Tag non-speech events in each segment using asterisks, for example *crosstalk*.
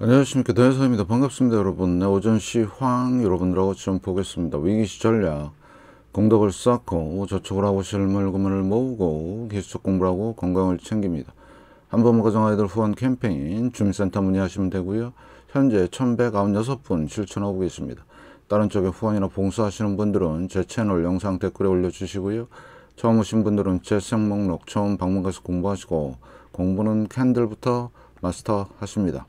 안녕하십니까 대회사입니다 반갑습니다 여러분 네, 오전 시황 여러분들하고 지금 보겠습니다 위기시 전략 공덕을 쌓고 저축을 하고 실물금을 모으고 기술적 공부를 하고 건강을 챙깁니다 한번 가정아이들 후원 캠페인 주민센터 문의하시면 되고요 현재 1196분 실천하고 계십니다 다른 쪽에 후원이나 봉사하시는 분들은 제 채널 영상 댓글에 올려주시고요 처음 오신 분들은 제생 목록 처음 방문가서 공부하시고 공부는 캔들부터 마스터하십니다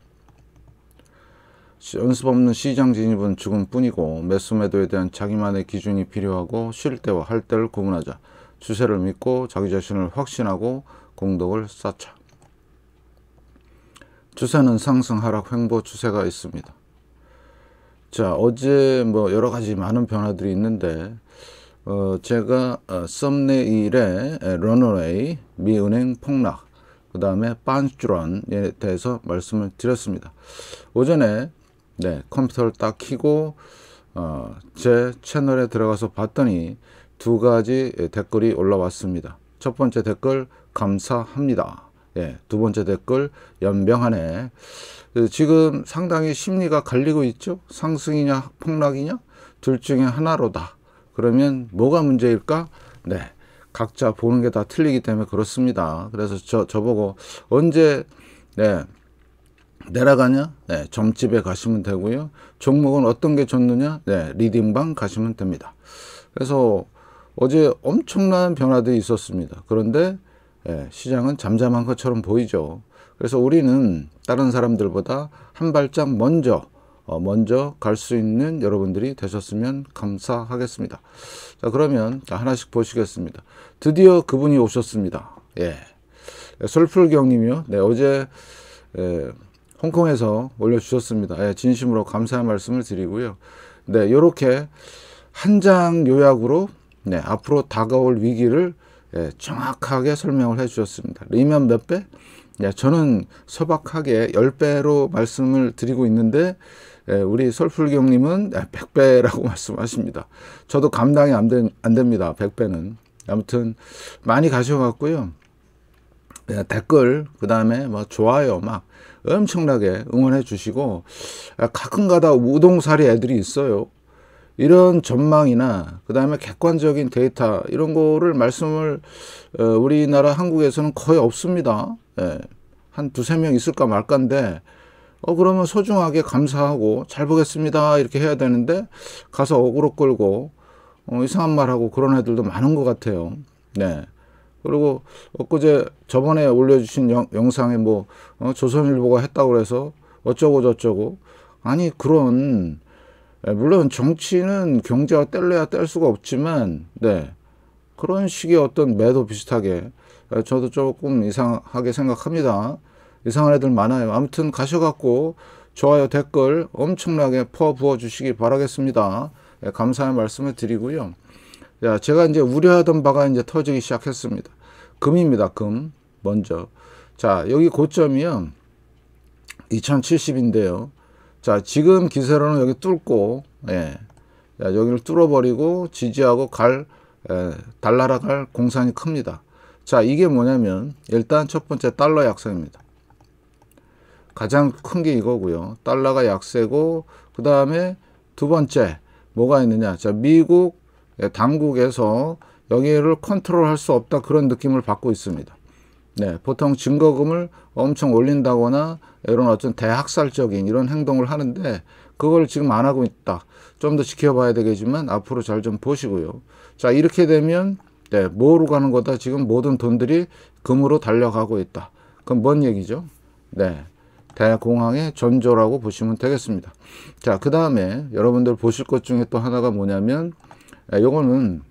연습 없는 시장 진입은 죽음뿐이고 매수 매도에 대한 자기만의 기준이 필요하고 쉴 때와 할 때를 구분하자. 추세를 믿고 자기 자신을 확신하고 공덕을 쌓자. 추세는 상승 하락 횡보 추세가 있습니다. 자 어제 뭐 여러 가지 많은 변화들이 있는데 어, 제가 어, 썸네일에 러너웨이 미은행 폭락 그 다음에 빤주런에 대해서 말씀을 드렸습니다. 오전에 네, 컴퓨터를 딱 키고 어, 제 채널에 들어가서 봤더니 두 가지 댓글이 올라왔습니다. 첫 번째 댓글 감사합니다. 예, 두 번째 댓글 연명하네. 지금 상당히 심리가 갈리고 있죠. 상승이냐 폭락이냐 둘 중에 하나로다. 그러면 뭐가 문제일까? 네, 각자 보는 게 다 틀리기 때문에 그렇습니다. 그래서 저 저보고 언제 네 내려가냐? 네, 점집에 가시면 되고요. 종목은 어떤 게 좋느냐? 네, 리딩방 가시면 됩니다. 그래서 어제 엄청난 변화들이 있었습니다. 그런데 예, 시장은 잠잠한 것처럼 보이죠. 그래서 우리는 다른 사람들보다 한 발짝 먼저 어, 먼저 갈 수 있는 여러분들이 되셨으면 감사하겠습니다. 자 그러면 하나씩 보시겠습니다. 드디어 그분이 오셨습니다. 예, 예 솔풀경님이요. 네 어제 예, 홍콩에서 올려주셨습니다. 예, 진심으로 감사의 말씀을 드리고요. 네, 요렇게 한 장 요약으로 네, 앞으로 다가올 위기를 예, 정확하게 설명을 해 주셨습니다. 리면 몇 배? 예, 저는 소박하게 10배로 말씀을 드리고 있는데 예, 우리 설풀경님은 100배라고 예, *laughs* 말씀하십니다. 저도 감당이 안, 되, 안 됩니다. 100배는. 아무튼 많이 가셔갖고요. 예, 댓글 그 다음에 뭐 좋아요 막 엄청나게 응원해 주시고 아, 가끔가다 우동살이 애들이 있어요 이런 전망이나 그 다음에 객관적인 데이터 이런 거를 말씀을 어, 우리나라 한국에서는 거의 없습니다 예, 한 두세 명 있을까 말까인데 어 그러면 소중하게 감사하고 잘 보겠습니다 이렇게 해야 되는데 가서 어그로 끌고 어, 이상한 말하고 그런 애들도 많은 것 같아요 네. 그리고 엊그제 저번에 올려주신 영, 영상에 뭐 어, 조선일보가 했다고 그래서 어쩌고 저쩌고 아니 그런 예, 물론 정치는 경제와 뗄래야 뗄 수가 없지만 네 그런 식의 어떤 매도 비슷하게 예, 저도 조금 이상하게 생각합니다 이상한 애들 많아요 아무튼 가셔갖고 좋아요 댓글 엄청나게 퍼부어 주시기 바라겠습니다 예, 감사의 말씀을 드리고요 자, 제가 이제 우려하던 바가 이제 터지기 시작했습니다. 금입니다. 금. 먼저. 자, 여기 고점이요. 2070인데요. 자, 지금 기세로는 여기 뚫고, 예. 자, 여기를 뚫어버리고 지지하고 갈, 예, 달나라 갈 공산이 큽니다. 자, 이게 뭐냐면, 일단 첫 번째 달러 약세입니다. 가장 큰 게 이거고요. 달러가 약세고, 그 다음에 두 번째, 뭐가 있느냐. 자, 미국, 예, 당국에서 여기를 컨트롤할 수 없다 그런 느낌을 받고 있습니다. 네, 보통 증거금을 엄청 올린다거나 이런 어떤 대학살적인 이런 행동을 하는데 그걸 지금 안 하고 있다. 좀 더 지켜봐야 되겠지만 앞으로 잘 좀 보시고요. 자 이렇게 되면 네, 뭐로 가는 거다. 지금 모든 돈들이 금으로 달려가고 있다. 그럼 뭔 얘기죠? 네, 대공황의 전조라고 보시면 되겠습니다. 자 그 다음에 여러분들 보실 것 중에 또 하나가 뭐냐면 요거는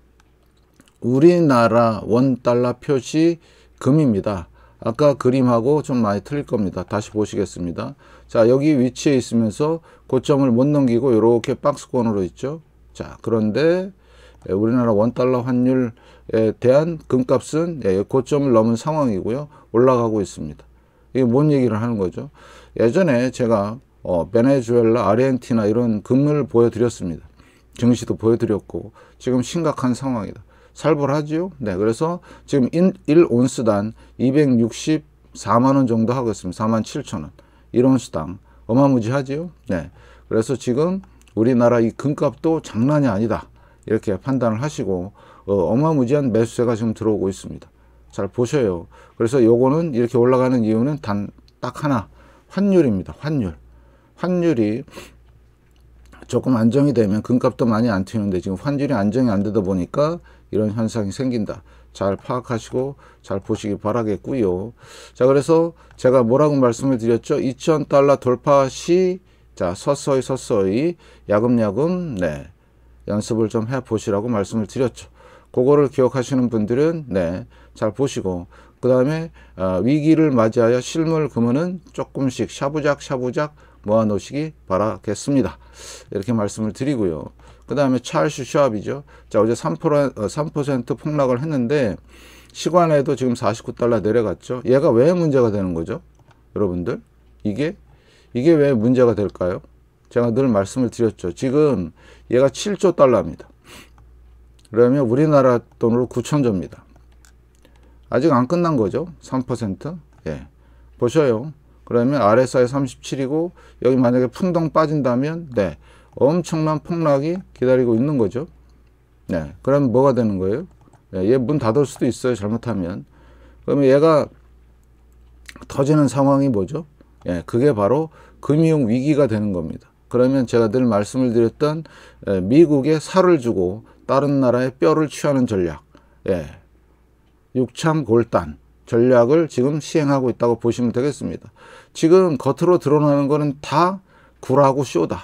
우리나라 원달러 표시 금입니다. 아까 그림하고 좀 많이 틀릴 겁니다. 다시 보시겠습니다. 자 여기 위치에 있으면서 고점을 못 넘기고 이렇게 박스권으로 있죠. 자 그런데 예, 우리나라 원달러 환율에 대한 금값은 예, 고점을 넘은 상황이고요. 올라가고 있습니다. 이게 뭔 얘기를 하는 거죠? 예전에 제가 어, 베네수엘라, 아르헨티나 이런 금을 보여드렸습니다. 증시도 보여드렸고 지금 심각한 상황이다. 살벌하지요? 네, 그래서 지금 1온스당 264만원 정도 하고 있습니다. 4만 7천원. 1온스당 어마무지하지요? 네, 그래서 지금 우리나라 이 금값도 장난이 아니다. 이렇게 판단을 하시고 어, 마무지한 매수세가 지금 들어오고 있습니다. 잘 보셔요. 그래서 요거는 이렇게 올라가는 이유는 단 딱 하나 환율입니다. 환율. 환율이 조금 안정이 되면 금값도 많이 안 튀는데 지금 환율이 안정이 안 되다 보니까 이런 현상이 생긴다. 잘 파악하시고 잘 보시기 바라겠고요. 자 그래서 제가 뭐라고 말씀을 드렸죠? 2,000달러 돌파 시자 서서히 서서히 야금야금 네 연습을 좀 해보시라고 말씀을 드렸죠. 그거를 기억하시는 분들은 네 잘 보시고 그 다음에 어, 위기를 맞이하여 실물 금은은 조금씩 샤부작 샤부작 모아 놓으시기 바라겠습니다. 이렇게 말씀을 드리고요. 그 다음에 찰스 샵이죠. 자, 어제 3%, 3% 어, 폭락을 했는데 시간에도 지금 49달러 내려갔죠. 얘가 왜 문제가 되는 거죠? 여러분들. 이게, 이게 왜 문제가 될까요? 제가 늘 말씀을 드렸죠. 지금 얘가 7조 달러입니다. 그러면 우리나라 돈으로 9천조입니다. 아직 안 끝난 거죠. 3%. 예. 보셔요. 그러면 RSI 37이고 여기 만약에 풍덩 빠진다면 네 엄청난 폭락이 기다리고 있는 거죠. 네, 그럼 뭐가 되는 거예요? 네, 얘문 닫을 수도 있어요. 잘못하면. 그러면 얘가 터지는 상황이 뭐죠? 예, 그게 바로 금융 위기가 되는 겁니다. 그러면 제가 늘 말씀을 드렸던 예, 미국에 살을 주고 다른 나라의 뼈를 취하는 전략. 예, 육참 골단. 전략을 지금 시행하고 있다고 보시면 되겠습니다. 지금 겉으로 드러나는 거는 다 구라고 쇼다.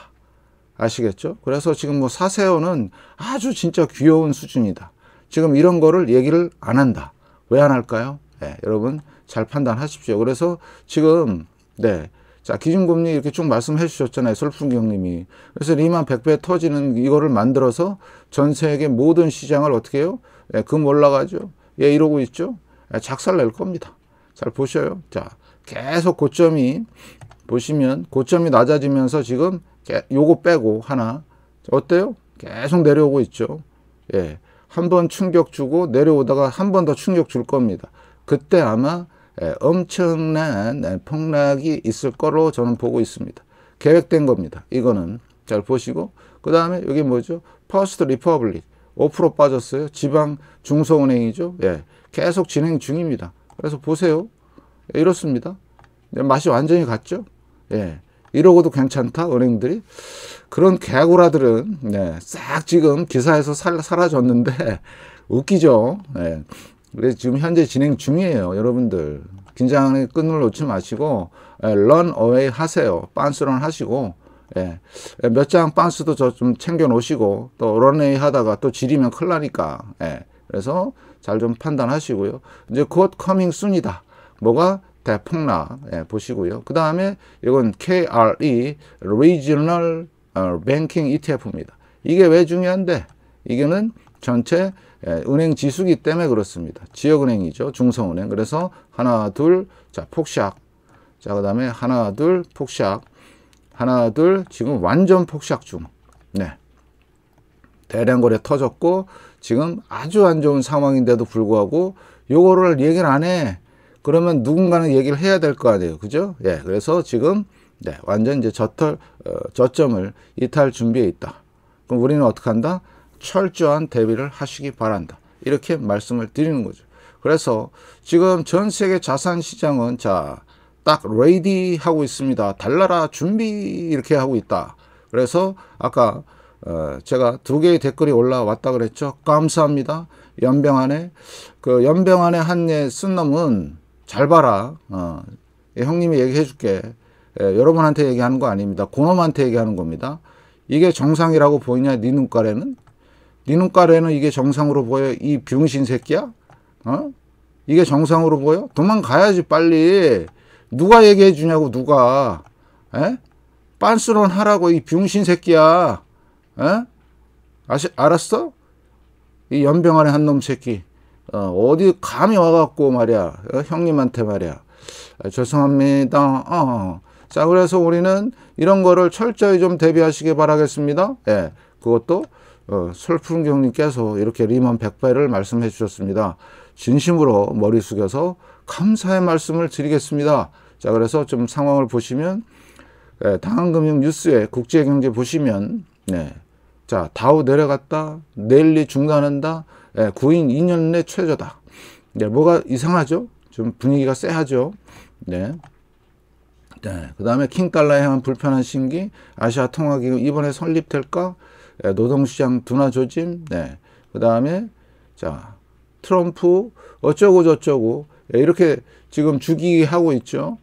아시겠죠? 그래서 지금 뭐 사세어는 아주 진짜 귀여운 수준이다. 지금 이런 거를 얘기를 안 한다. 왜 안 할까요? 네, 여러분 잘 판단하십시오. 그래서 지금 네. 자, 기준금리 이렇게 쭉 말씀해 주셨잖아요. 설풍경님이. 그래서 리만 100배 터지는 이거를 만들어서 전 세계 모든 시장을 어떻게 해요? 예, 금 올라가죠. 예, 이러고 있죠. 예, 작살 낼 겁니다. 잘 보셔요. 자, 계속 고점이 보시면 고점이 낮아지면서 지금 요거 빼고 하나 어때요? 계속 내려오고 있죠. 예. 한 번 충격 주고 내려오다가 한 번 더 충격 줄 겁니다. 그때 아마 예, 엄청난 폭락이 있을 거로 저는 보고 있습니다. 계획된 겁니다. 이거는 잘 보시고 그 다음에 여기 뭐죠? 퍼스트 리퍼블릭 5% 빠졌어요. 지방 중소은행이죠. 예. 계속 진행 중입니다. 그래서 보세요. 예, 이렇습니다. 예, 맛이 완전히 갔죠? 예. 이러고도 괜찮다, 은행들이. 그런 개구라들은, 네, 싹 지금 기사에서 살, 사라졌는데, *laughs* 웃기죠? 예. 그 지금 현재 진행 중이에요, 여러분들. 긴장의 끈을 놓지 마시고, 예, 런 어웨이 하세요. 빤스런 하시고, 예. 예 몇장 빤스도 저좀 챙겨 놓으시고, 또 런웨이 하다가 또 지리면 큰일 나니까, 예. 그래서 잘좀 판단하시고요. 이제 곧 커밍 순이다. 뭐가 대폭락 예, 보시고요. 그 다음에 이건 KRE Regional 어, Banking ETF입니다. 이게 왜 중요한데? 이게는 전체 예, 은행 지수기 때문에 그렇습니다. 지역은행이죠. 중성은행. 그래서 하나, 둘, 자, 폭샥. 자, 그 다음에 하나, 둘, 폭샥. 하나, 둘, 지금 완전 폭샥 중. 네. 대량 거래 터졌고, 지금 아주 안 좋은 상황인데도 불구하고 요거를 얘기를 안 해. 그러면 누군가는 얘기를 해야 될 거 아니에요. 그죠? 예. 그래서 지금 네, 완전 이제 저털 어, 저점을 이탈 준비에 있다. 그럼 우리는 어떻게 한다? 철저한 대비를 하시기 바란다. 이렇게 말씀을 드리는 거죠. 그래서 지금 전 세계 자산 시장은 자, 딱 레이디 하고 있습니다. 달나라 준비 이렇게 하고 있다. 그래서 아까 어, 제가 두 개의 댓글이 올라왔다 그랬죠. 감사합니다. 연병안에 그 연병안에 한 예 쓴 놈은 잘 봐라. 어, 예, 형님이 얘기해 줄게. 예, 여러분한테 얘기하는 거 아닙니다. 고놈한테 얘기하는 겁니다. 이게 정상이라고 보이냐? 네 눈깔에는? 네 눈깔에는 이게 정상으로 보여? 이 병신 새끼야? 어? 이게 정상으로 보여? 도망가야지 빨리. 누가 얘기해 주냐고 누가. 에? 예? 빤스런 하라고 이 병신 새끼야. 어? 아시, 알았어? 이 연병안에 한놈 새끼. 어, 디 감이 와갖고 말이야. 어? 형님한테 말이야. 아, 죄송합니다. 어. 어. 자, 그래서 우리는 이런 거를 철저히 좀 대비하시기 바라겠습니다. 예. 그것도 어, 솔푸 경님께서 이렇게 리만 백배를 말씀해 주셨습니다. 진심으로 머리 숙여서 감사의 말씀을 드리겠습니다. 자, 그래서 좀 상황을 보시면 예, 당한금융 뉴스에 국제경제 보시면 네. 자, 다우 내려갔다. 넬리 중단한다. 예, 9인 2년 내 최저다. 네, 뭐가 이상하죠? 좀 분위기가 쎄하죠? 네. 네. 그 다음에 킹달러에 향한 불편한 신기, 아시아 통화기금 이번에 설립될까? 예, 네, 노동시장 둔화 조짐, 네. 그 다음에, 자, 트럼프, 어쩌고저쩌고, 네, 예, 이렇게 지금 주기하고 있죠?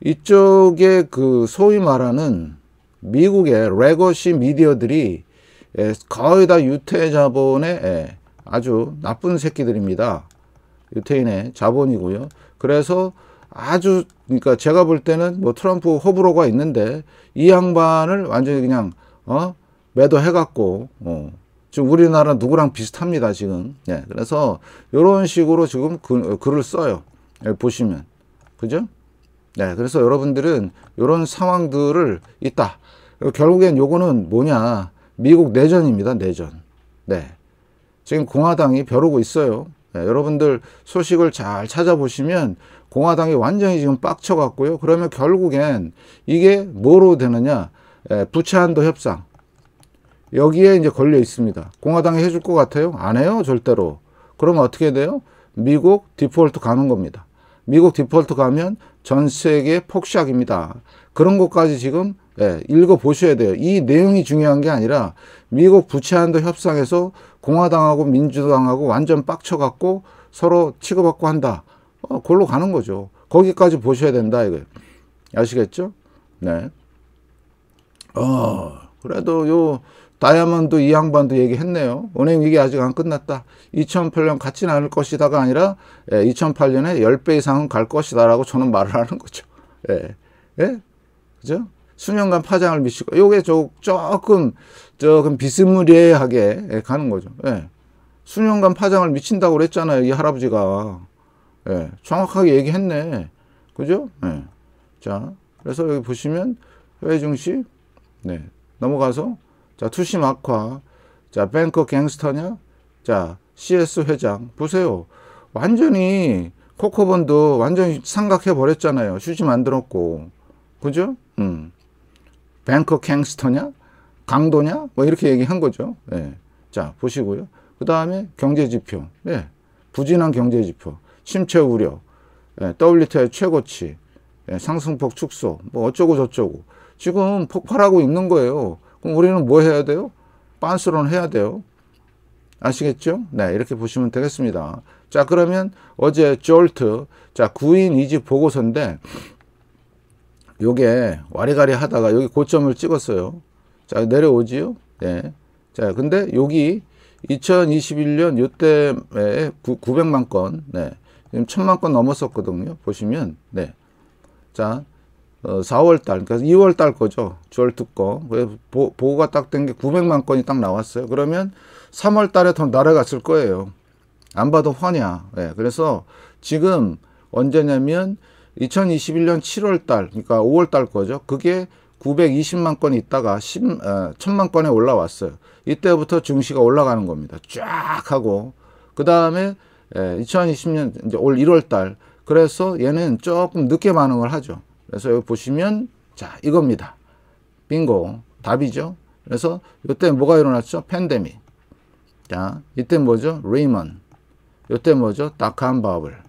이쪽에 그 소위 말하는 미국의 레거시 미디어들이 예, 거의 다 유태 자본의 예, 아주 나쁜 새끼들입니다. 유태인의 자본이고요. 그래서 아주 그러니까 제가 볼 때는 뭐 트럼프 호불호가 있는데 이 양반을 완전히 그냥 어 매도해 갖고 어 지금 우리나라 누구랑 비슷합니다 지금 예 그래서 이런 식으로 지금 글, 글을 써요 예, 보시면 그죠 네, 그래서 여러분들은 이런 상황들을 있다. 결국엔 요거는 뭐냐. 미국 내전입니다. 내전. 네. 지금 공화당이 벼르고 있어요. 네, 여러분들 소식을 잘 찾아보시면 공화당이 완전히 지금 빡쳐갔고요. 그러면 결국엔 이게 뭐로 되느냐. 예, 부채한도 협상. 여기에 이제 걸려 있습니다. 공화당이 해줄 것 같아요? 안 해요? 절대로. 그러면 어떻게 돼요? 미국 디폴트 가는 겁니다. 미국 디폴트 가면 전 세계 폭삭입니다 그런 것까지 지금 예, 읽어 보셔야 돼요. 이 내용이 중요한 게 아니라 미국 부채한도 협상에서 공화당하고 민주당하고 완전 빡쳐갖고 서로 치고받고 한다. 어, 골로 가는 거죠. 거기까지 보셔야 된다 이거예 아시겠죠? 네. 어, 그래도 요 다이아몬드 이 양반도 얘기했네요. 은행 얘기 아직 안 끝났다. 2008년 같진 않을 것이다가 아니라 예, 2008년에 10배 이상은 갈 것이다라고 저는 말을 하는 거죠. 예. 예? 그죠? 수년간 파장을 미치고 요게 조, 금 조금 비스무리하게 가는 거죠. 예. 수년간 파장을 미친다고 그랬잖아요. 이 할아버지가. 예. 정확하게 얘기했네. 그죠? 예. 자, 그래서 여기 보시면 해외 시 네. 넘어가서 자, 투심 악화. 자, 뱅크 갱스터냐? 자, CS 회장 보세요. 완전히 코코본도 완전히 삼각해 버렸잖아요. 휴지 만들었고. 그죠? 음. 뱅크 캥스터냐 강도냐? 뭐 이렇게 얘기한 거죠. 예. 자, 보시고요. 그 다음에 경제지표. 예. 부진한 경제지표. 침체 우려. 예. WTI 최고치. 예. 상승폭 축소. 뭐 어쩌고 저쩌고. 지금 폭발하고 있는 거예요. 그럼 우리는 뭐 해야 돼요? 빤스런 해야 돼요. 아시겠죠? 네, 이렇게 보시면 되겠습니다. 자, 그러면 어제 졸트, 자, 9인 이직 보고서인데, 요게 와리가리 하다가 여기 고점을 찍었어요. 자, 내려오지요? 네. 자, 근데 여기 2021년 요때에 900만 건, 네. 지금 1000만 건 넘었었거든요. 보시면, 네. 자, 어, 4월 달, 그러니까 2월 달 거죠. 주월특 거. 그 보고가 딱 된 게 900만 건이 딱 나왔어요. 그러면 3월 달에 더 날아갔을 거예요. 안 봐도 화냐. 네. 그래서 지금 언제냐면 2021년 7월 달, 그러니까 5월 달 거죠. 그게 920만 건 있다가 10, 어, 1000만 건에 올라왔어요. 이때부터 증시가 올라가는 겁니다. 쫙 하고 그 다음에 2020년 예, 이제 올 1월 달 그래서 얘는 조금 늦게 반응을 하죠. 그래서 여기 보시면 자 이겁니다. 빙고 답이죠. 그래서 이때 뭐가 일어났죠? 팬데믹. 자 이때 뭐죠? 레이먼. 이때 뭐죠? 다크한 바블.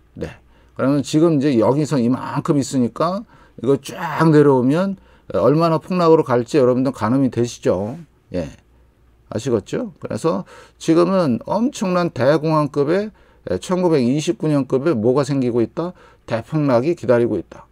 그러면 지금 이제 여기서 이만큼 있으니까 이거 쫙 내려오면 얼마나 폭락으로 갈지 여러분들 가늠이 되시죠? 예. 아시겠죠? 그래서 지금은 엄청난 대공황급의 1929년급의 예, 뭐가 생기고 있다? 대폭락이 기다리고 있다.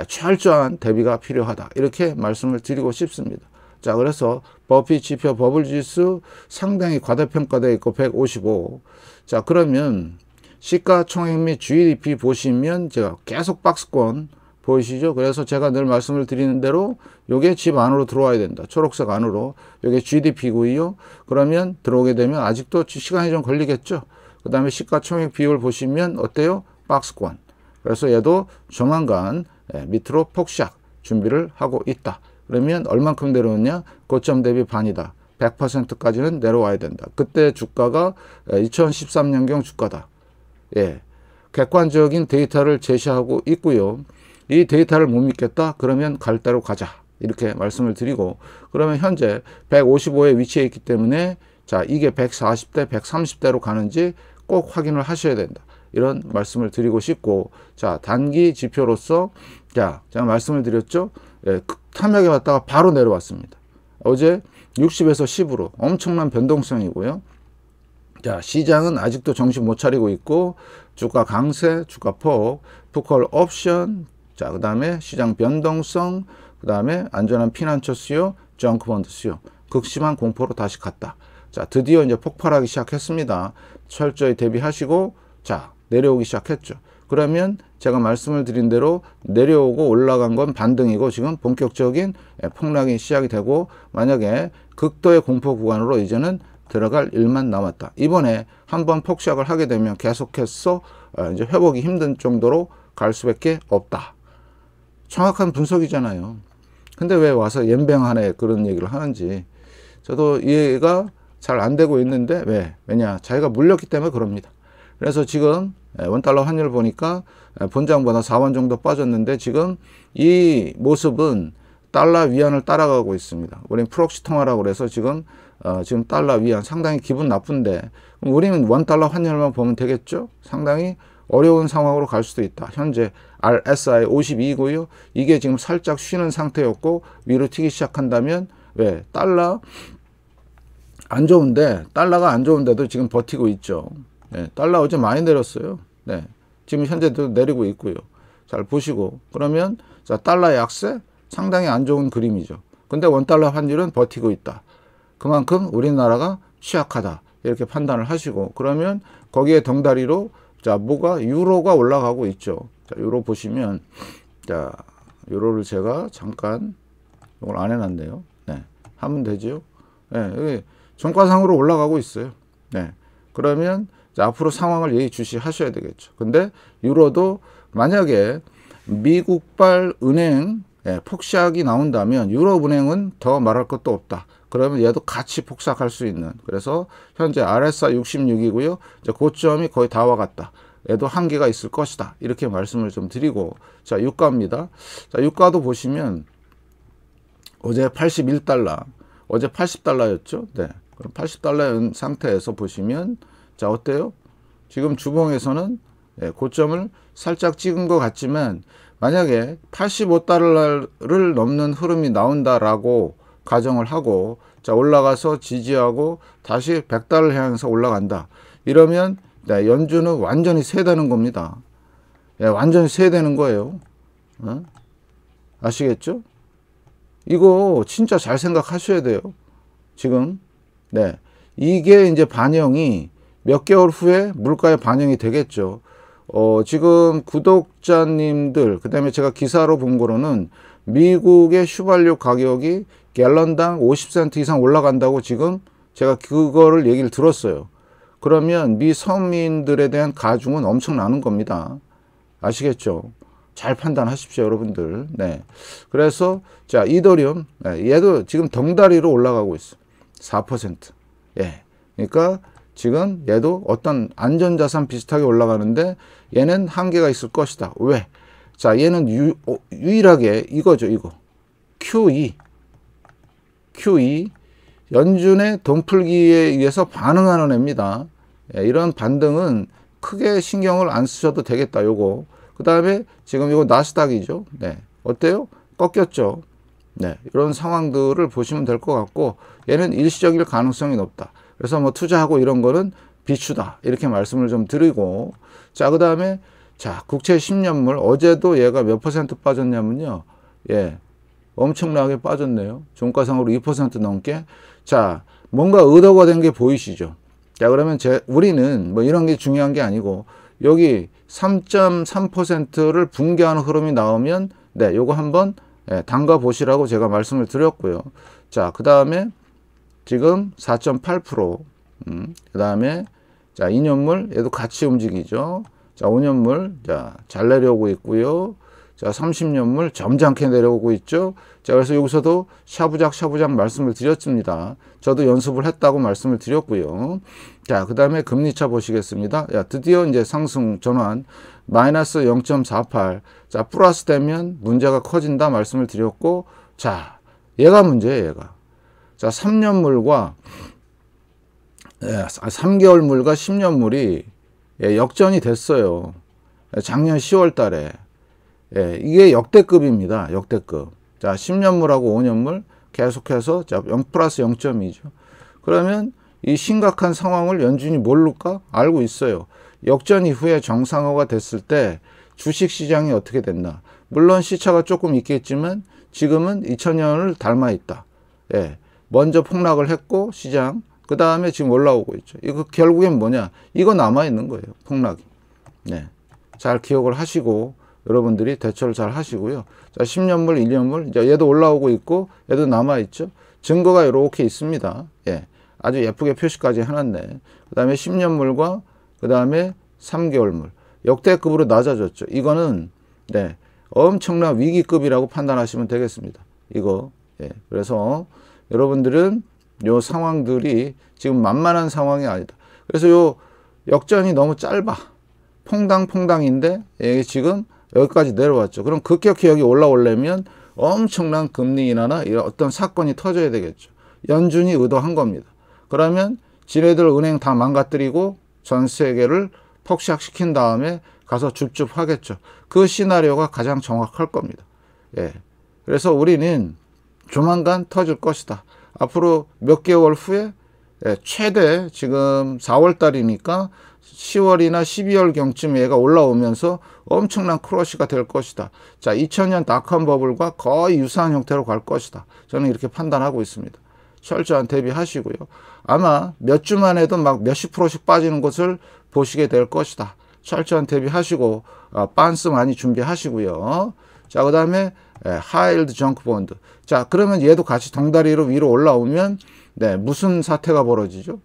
예, 철저한 대비가 필요하다. 이렇게 말씀을 드리고 싶습니다. 자, 그래서 버피 지표 버블 지수 상당히 과대평가되어 있고 155. 자, 그러면 시가총액 및 GDP 보시면 제가 계속 박스권 보이시죠? 그래서 제가 늘 말씀을 드리는 대로 요게 집 안으로 들어와야 된다. 초록색 안으로. 요게 GDP고요. 그러면 들어오게 되면 아직도 시간이 좀 걸리겠죠. 그 다음에 시가총액 비율 보시면 어때요? 박스권. 그래서 얘도 조만간 예, 밑으로 폭샥 준비를 하고 있다. 그러면 얼만큼 내려오냐? 고점 대비 반이다. 100%까지는 내려와야 된다. 그때 주가가 2013년경 예, 주가다. 예. 객관적인 데이터를 제시하고 있고요. 이 데이터를 못 믿겠다? 그러면 갈대로 가자. 이렇게 말씀을 드리고 그러면 현재 155에 위치해 있기 때문에 자 이게 140대, 130대로 가는지 꼭 확인을 하셔야 된다. 이런 말씀을 드리고 싶고 자 단기 지표로서 자 제가 말씀을 드렸죠. 예, 그 탐약에 왔다가 바로 내려왔습니다. 어제 60에서 10으로 엄청난 변동성이고요. 자, 시장은 아직도 정신 못 차리고 있고 주가 강세, 주가 폭, 푸콜 옵션, 자, 그다음에 시장 변동성, 그다음에 안전한 피난처 수요, 정크 본드 수요. 극심한 공포로 다시 갔다. 자, 드디어 이제 폭발하기 시작했습니다. 철저히 대비하시고 자, 내려오기 시작했죠. 그러면 제가 말씀을 드린 대로 내려오고 올라간 건 반등이고 지금 본격적인 폭락이 시작이 되고 만약에 극도의 공포 구간으로 이제는 들어갈 일만 남았다. 이번에 한 번 폭시작을 하게 되면 계속해서 어, 이제 회복이 힘든 정도로 갈 수밖에 없다. 정확한 분석이잖아요. 근데 왜 와서 연병하네 그런 얘기를 하는지 저도 이해가 잘 안 되고 있는데 왜? 왜냐? 자기가 물렸기 때문에 그럽니다. 그래서 지금 예, 원달러 환율 보니까 예, 본장보다 4원 정도 빠졌는데 지금 이 모습은 달러 위안을 따라가고 있습니다. 우린 프록시 통화라고 그래서 지금 어, 지금 달러 위안 상당히 기분 나쁜데 우리는 원달러 환율만 보면 되겠죠? 상당히 어려운 상황으로 갈 수도 있다. 현재 RSI 52고요. 이게 지금 살짝 쉬는 상태였고 위로 튀기 시작한다면 왜 달러 안 좋은데 달러가 안 좋은데도 지금 버티고 있죠. 네, 달러 어제 많이 내렸어요. 네, 지금 현재도 내리고 있고요. 잘 보시고 그러면 자 달러 약세 상당히 안 좋은 그림이죠. 근데 원달러 환율은 버티고 있다. 그만큼 우리나라가 취약하다 이렇게 판단을 하시고 그러면 거기에 덩달이로 자 뭐가 유로가 올라가고 있죠. 자 유로 보시면 자 유로를 제가 잠깐 이걸 안 해놨네요. 네 하면 되죠. 네 여기 종가상으로 올라가고 있어요. 네 그러면 앞으로 상황을 예의주시 하셔야 되겠죠. 근데 유로도 만약에 미국발 은행 예, 폭시악이 나온다면 유럽은행은 더 말할 것도 없다. 그러면 얘도 같이 폭삭할 수 있는 그래서 현재 RSI 66이고요. 이제 고점이 거의 다 와갔다. 얘도 한계가 있을 것이다. 이렇게 말씀을 좀 드리고 자 유가입니다. 자 유가도 보시면 어제 81달러 어제 80달러였죠. 네. 그럼 80달러인 상태에서 보시면 자 어때요? 지금 주봉에서는 예, 고점을 살짝 찍은 것 같지만 만약에 85달러를 넘는 흐름이 나온다라고 가정을 하고 자 올라가서 지지하고 다시 1 0 0달을 향해서 올라간다. 이러면 네, 연준은 완전히 세다는 겁니다. 네, 완전히 세되는 거예요. 어? 아시겠죠? 이거 진짜 잘 생각하셔야 돼요. 지금 네 이게 이제 반영이 몇 개월 후에 물가에 반영이 되겠죠. 어, 지금 구독자님들 그 다음에 제가 기사로 본 거로는 미국의 슈발유 가격이 갤런당 50센트 이상 올라간다고 지금 제가 그거를 얘기를 들었어요. 그러면 미 서민들에 대한 가중은 엄청나는 겁니다. 아시겠죠? 잘 판단하십시오, 여러분들. 네. 그래서, 자, 이더리움. 네, 얘도 지금 덩다리로 올라가고 있어. 4%. 예. 그러니까 지금 얘도 어떤 안전자산 비슷하게 올라가는데 얘는 한계가 있을 것이다. 왜? 자, 얘는 유, 어, 유일하게 이거죠, 이거. QE. QE, 연준의 돈풀기에 의해서 반응하는 애입니다. 예, 이런 반등은 크게 신경을 안 쓰셔도 되겠다, 요거. 그 다음에 지금 이거 나스닥이죠. 네. 어때요? 꺾였죠. 네. 이런 상황들을 보시면 될 것 같고, 얘는 일시적일 가능성이 높다. 그래서 뭐 투자하고 이런 거는 비추다. 이렇게 말씀을 좀 드리고, 자, 그 다음에, 자, 국채 10년물, 어제도 얘가 몇 퍼센트 빠졌냐면요. 예. 엄청나게 빠졌네요. 종가상으로 2% 넘게. 자, 뭔가 의도가 된 게 보이시죠? 자, 그러면 제, 우리는 뭐 이런 게 중요한 게 아니고 여기 3.3%를 붕괴하는 흐름이 나오면 네, 요거 한번 예, 담가 보시라고 제가 말씀을 드렸고요. 자, 그 다음에 지금 4.8%, 음, 그 다음에 자, 2년물 얘도 같이 움직이죠. 자, 5년물 자, 잘 내려오고 있고요. 자, 30년물 점잖게 내려오고 있죠. 자, 그래서 여기서도 샤부작 샤부작 말씀을 드렸습니다. 저도 연습을 했다고 말씀을 드렸고요. 자, 그 다음에 금리차 보시겠습니다. 야, 드디어 이제 상승 전환 마이너스 0.48. 자, 플러스 되면 문제가 커진다 말씀을 드렸고, 자, 얘가 문제예요, 얘가. 자, 3년물과 예, 3개월물과 아, 10년물이 예, 역전이 됐어요. 작년 10월 달에. 예, 이게 역대급입니다. 역대급. 자, 10년물하고 5년물 계속해서 자, 0 플러스 0.2죠. 그러면 이 심각한 상황을 연준이 모를까? 알고 있어요. 역전 이후에 정상화가 됐을 때 주식시장이 어떻게 됐나. 물론 시차가 조금 있겠지만 지금은 2000년을 닮아 있다. 예. 먼저 폭락을 했고 시장 그 다음에 지금 올라오고 있죠. 이거 결국엔 뭐냐? 이거 남아 있는 거예요. 폭락이. 네. 잘 기억을 하시고 여러분들이 대처를 잘 하시고요. 자, 10년물, 1년물, 이제 얘도 올라오고 있고, 얘도 남아있죠. 증거가 이렇게 있습니다. 예. 아주 예쁘게 표시까지 해놨네. 그 다음에 10년물과 그 다음에 3개월물. 역대급으로 낮아졌죠. 이거는, 네. 엄청난 위기급이라고 판단하시면 되겠습니다. 이거. 예. 그래서 여러분들은 요 상황들이 지금 만만한 상황이 아니다. 그래서 요 역전이 너무 짧아. 퐁당퐁당인데, 이게 예, 지금 여기까지 내려왔죠. 그럼 급격히 여기 올라오려면 엄청난 금리 인하나 이런 어떤 사건이 터져야 되겠죠. 연준이 의도한 겁니다. 그러면 지네들 은행 다 망가뜨리고 전 세계를 폭삭시킨 다음에 가서 줍줍 하겠죠. 그 시나리오가 가장 정확할 겁니다. 예. 그래서 우리는 조만간 터질 것이다. 앞으로 몇 개월 후에 예, 최대 지금 4월 달이니까 10월이나 12월 경쯤 얘가 올라오면서 엄청난 크러쉬가 될 것이다. 자, 2000년 닷컴 버블과 거의 유사한 형태로 갈 것이다. 저는 이렇게 판단하고 있습니다. 철저한 대비하시고요. 아마 몇 주만 해도 막 몇십 프로씩 빠지는 것을 보시게 될 것이다. 철저한 대비하시고 어, 반스 많이 준비하시고요. 자, 그 다음에 하일드 정크 본드. 자, 그러면 얘도 같이 덩다리로 위로 올라오면 네, 무슨 사태가 벌어지죠?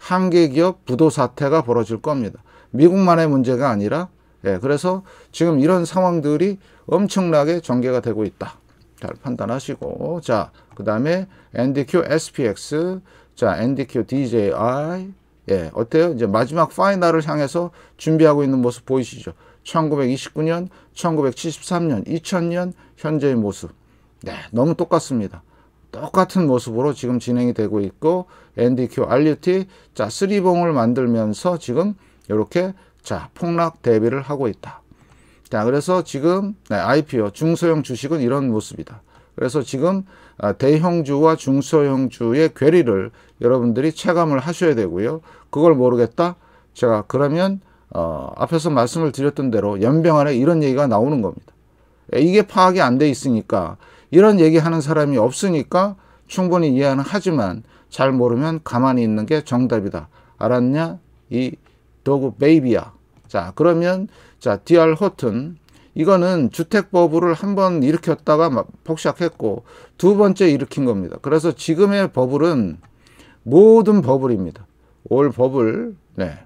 한계 기업 부도 사태가 벌어질 겁니다. 미국만의 문제가 아니라 예, 그래서 지금 이런 상황들이 엄청나게 전개가 되고 있다. 잘 판단하시고 자, 그 다음에 NDQ SPX 자, NDQ DJI 예, 어때요? 이제 마지막 파이널을 향해서 준비하고 있는 모습 보이시죠? 1929년, 1973년, 2000년 현재의 모습. 네, 너무 똑같습니다. 똑같은 모습으로 지금 진행이 되고 있고 NDQ RUT 자3봉을 만들면서 지금 이렇게 자 폭락 대비를 하고 있다. 자 그래서 지금 네, IPO 중소형 주식은 이런 모습이다. 그래서 지금 아, 대형주와 중소형주의 괴리를 여러분들이 체감을 하셔야 되고요. 그걸 모르겠다? 제가 그러면 어, 앞에서 말씀을 드렸던 대로 연병 안에 이런 얘기가 나오는 겁니다. 이게 파악이 안 돼 있으니까 이런 얘기하는 사람이 없으니까 충분히 이해는 하지만 잘 모르면 가만히 있는 게 정답이다. 알았냐? 이 도그 베이비야. 자 그러면 자 DR 호튼 이거는 주택버블을 한번 일으켰다가 막 폭삭했고 두 번째 일으킨 겁니다. 그래서 지금의 버블은 모든 버블입니다. 올 버블 네.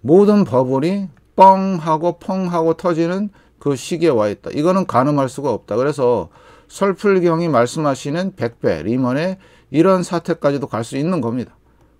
모든 버블이 뻥하고 펑하고 터지는 그 시기에 와 있다. 이거는 가늠할 수가 없다. 그래서 설풀경이 말씀하시는 백배 리먼의 이런 사태까지도 갈 수 있는 겁니다.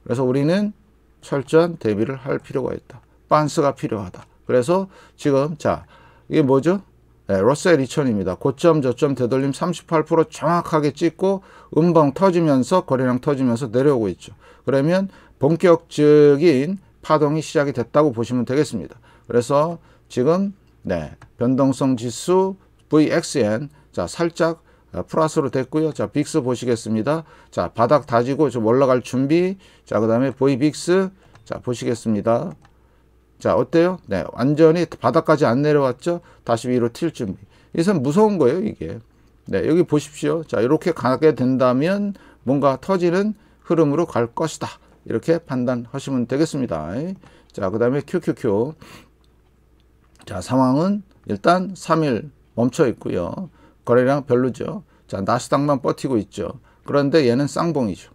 그래서 우리는 철저한 대비를 할 필요가 있다. 반스가 필요하다. 그래서 지금 자 이게 뭐죠? 네, 러셀 2천입니다 고점 저점 되돌림 38% 정확하게 찍고 음봉 터지면서 거래량 터지면서 내려오고 있죠. 그러면 본격적인 파동이 시작이 됐다고 보시면 되겠습니다. 그래서 지금 네 변동성 지수 VXN 자 살짝 어, 플러스로 됐고요. 자 빅스 보시겠습니다. 자 바닥 다지고 좀 올라갈 준비. 자 그다음에 VBIX 자 보시겠습니다. 자 어때요? 네 완전히 바닥까지 안 내려왔죠. 다시 위로 튈 준비. 이선 무서운 거예요 이게. 네 여기 보십시오. 자 이렇게 가게 된다면 뭔가 터지는 흐름으로 갈 것이다. 이렇게 판단하시면 되겠습니다. 자, 그 다음에 QQQ. 자, 상황은 일단 3일 멈춰 있고요. 거래량 별로죠. 자, 나스닥만 버티고 있죠. 그런데 얘는 쌍봉이죠.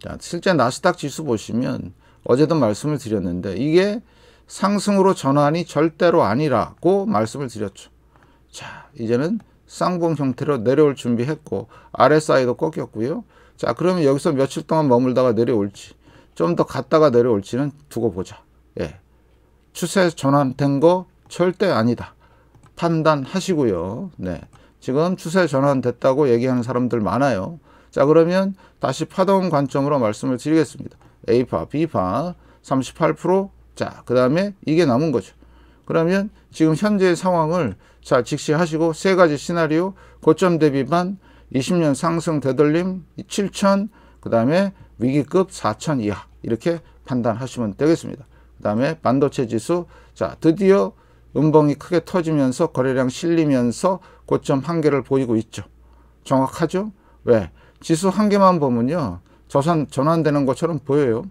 자, 실제 나스닥 지수 보시면 어제도 말씀을 드렸는데 이게 상승으로 전환이 절대로 아니라고 말씀을 드렸죠. 자, 이제는 쌍봉 형태로 내려올 준비했고 RSI도 꺾였고요. 자, 그러면 여기서 며칠 동안 머물다가 내려올지 좀 더 갔다가 내려올지는 두고 보자. 예. 추세 전환된 거 절대 아니다. 판단하시고요. 네. 지금 추세 전환됐다고 얘기하는 사람들 많아요. 자 그러면 다시 파동 관점으로 말씀을 드리겠습니다. A파, B파 38%, 자그 다음에 이게 남은 거죠. 그러면 지금 현재 상황을 자 직시하시고 세 가지 시나리오 고점 대비반 20년 상승 되돌림 7천 그 다음에 위기급 4천 이하 이렇게 판단하시면 되겠습니다. 그 다음에 반도체 지수 자 드디어 음봉이 크게 터지면서 거래량 실리면서 고점 한계를 보이고 있죠. 정확하죠? 왜? 지수 한 개만 보면요. 저산 전환되는 것처럼 보여요.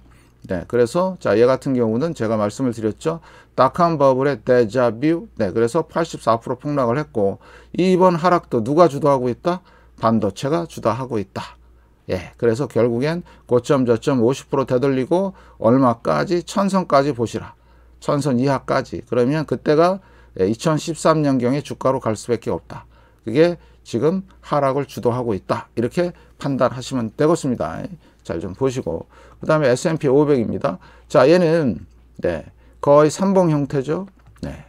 네, 그래서 자, 얘 같은 경우는 제가 말씀을 드렸죠. 낙한 버블의 데자뷰. 네, 그래서 84% 폭락을 했고 이번 하락도 누가 주도하고 있다? 반도체가 주도하고 있다. 예, 그래서 결국엔 고점 저점 50% 되돌리고 얼마까지 천선까지 보시라. 선선 이하까지 그러면 그때가 2013년경에 예, 주가로 갈 수밖에 없다. 그게 지금 하락을 주도하고 있다. 이렇게 판단하시면 되겠습니다. 잘 좀 보시고 그 다음에 S&P 500입니다. 자 얘는 네 거의 삼봉 형태죠. 네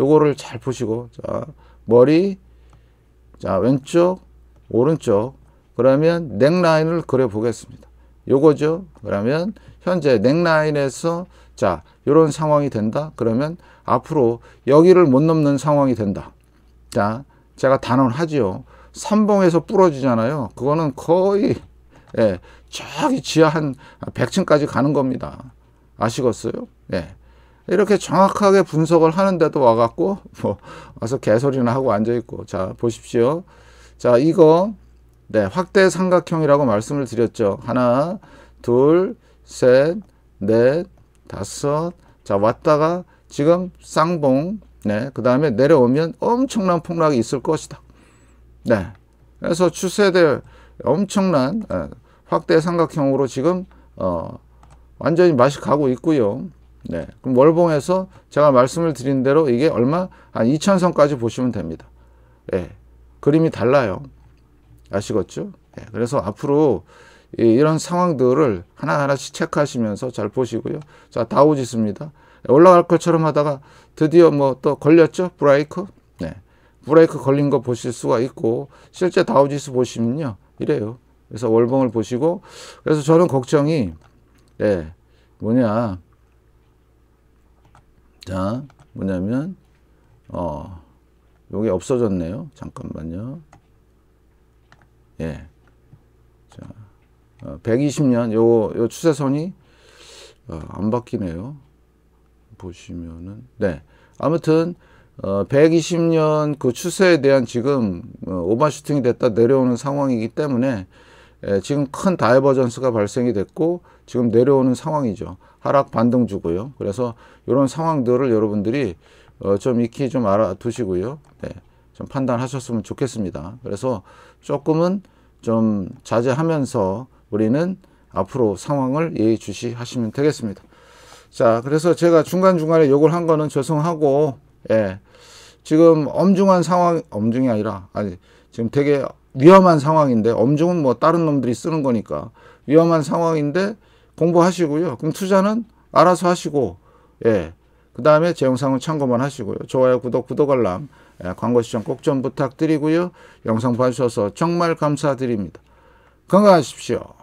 요거를 잘 보시고 자 머리 자 왼쪽 오른쪽 그러면 넥라인을 그려보겠습니다. 요거죠. 그러면 현재 넥라인에서 자, 이런 상황이 된다. 그러면 앞으로 여기를 못 넘는 상황이 된다. 자, 제가 단언 하지요. 삼봉에서 부러지잖아요. 그거는 거의 예, 저기 지하 한 100층까지 가는 겁니다. 아시겠어요? 예. 이렇게 정확하게 분석을 하는데도 와갖고 뭐 와서 개소리나 하고 앉아있고 자 보십시오 자 이거 네 확대 삼각형이라고 말씀을 드렸죠 하나 둘셋넷 다섯 자 왔다가 지금 쌍봉 네, 그 다음에 내려오면 엄청난 폭락이 있을 것이다. 네, 그래서 추세될 엄청난 어, 확대 삼각형으로 지금 어, 완전히 맛이 가고 있고요. 네, 그럼 월봉에서 제가 말씀을 드린 대로 이게 얼마 한 2천선까지 보시면 됩니다. 예, 네, 그림이 달라요. 아시겠죠? 네, 그래서 앞으로 이런 상황들을 하나하나씩 체크하시면서 잘 보시고요. 자, 다우지수입니다. 네, 올라갈 것처럼 하다가 드디어 뭐 또 걸렸죠? 브레이크? 네. 브레이크 걸린 거 보실 수가 있고 실제 다우지수 보시면요. 이래요. 그래서 월봉을 보시고 그래서 저는 걱정이 예, 뭐냐 자 뭐냐면 어 여기 없어졌네요 잠깐만요 예 120년 어, 요, 요 추세선이 어, 안 바뀌네요. 보시면은 네 아무튼 어, 120년 그 추세에 대한 지금 어, 오버슈팅이 됐다 내려오는 상황이기 때문에 에, 예, 지금 큰 다이버전스가 발생이 됐고 지금 내려오는 상황이죠. 하락 반등 주고요. 그래서 이런 상황들을 여러분들이 어, 좀 익히 좀 알아두시고요. 네, 좀 판단하셨으면 좋겠습니다. 그래서 조금은 좀 자제하면서 우리는 앞으로 상황을 예의주시하시면 되겠습니다. 자, 그래서 제가 중간중간에 욕을 한 거는 죄송하고, 예. 지금 엄중한 상황, 엄중이 아니라, 아니, 지금 되게 위험한 상황인데, 엄중은 뭐 다른 놈들이 쓰는 거니까, 위험한 상황인데, 공부하시고요. 그럼 투자는 알아서 하시고, 예. 그 다음에 제영상을 참고만 하시고요. 좋아요, 구독, 구독 알람, 예, 광고 시청 꼭 좀 부탁드리고요. 영상 봐주셔서 정말 감사드립니다. 건강하십시오.